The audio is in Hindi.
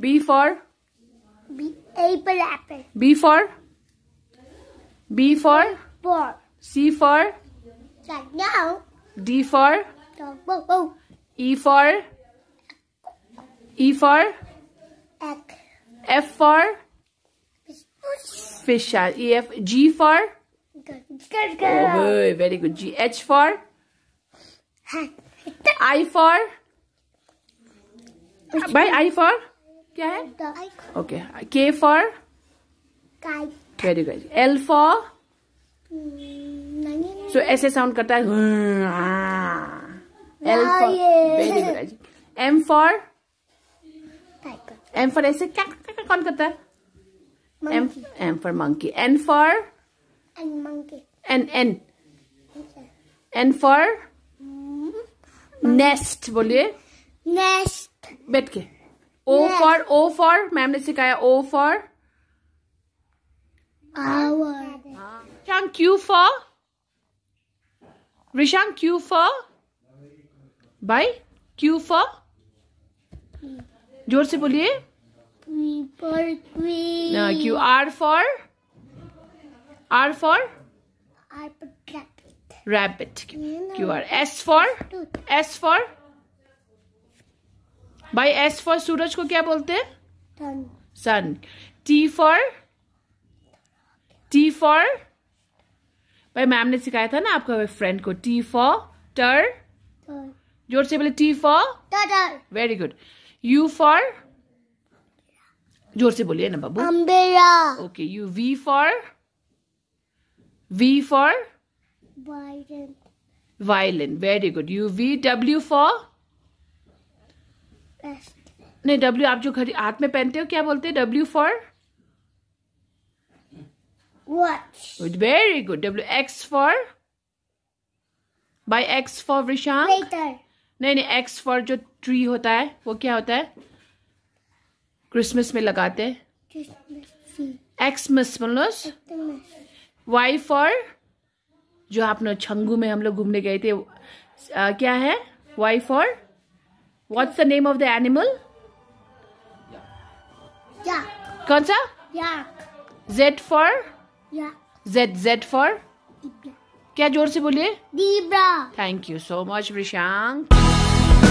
B for? B apple apple. B for? B for? Ball. C for? now. D for? No. E for? E for? Egg. F for? Fish. E F G for? Good. Good girl. Oh, very good. G H for? I for? By I for? क्या है okay K for very good L for सो ऐसे साउंड करता है L for very good M for M for ऐसे क्या क्या क्या कौन करता है M M for monkey N for N N N for nest बोलिए नेस्ट बैठ के O for O for ma'am ने सिखाया O for Rishang Q for Rishang Q for बाई क्यू फॉर जोर से बोलिए Q R for R for rabbit Q R S for S for भाई एस फॉर सूरज को क्या बोलते हैं sun T for T for भाई मैम ने सिखाया था ना आपका फ्रेंड को टी फॉर टर जोर से बोले T for very good U for जोर से बोलिए ना बाबू umbrella okay U V for V for violin violin very good U V W for नहीं डब्ल्यू आप जो घड़ी हाथ में पहनते हो क्या बोलते हैं W for watch very good W X for बाय एक्स फॉर वृशांक नहीं नहीं एक्स फॉर जो ट्री होता है वो क्या होता है क्रिसमस में लगाते एक्समस मनोस वाई फॉर जो आपने छंगू में हम लोग घूमने गए थे आ, क्या है Y for What's the name of the animal? Yak. Kaun Yak. Z for? Yak. Z Z for? Zebra. क्या जोर से बोलिए? Zebra. Thank you so much, Vrishank.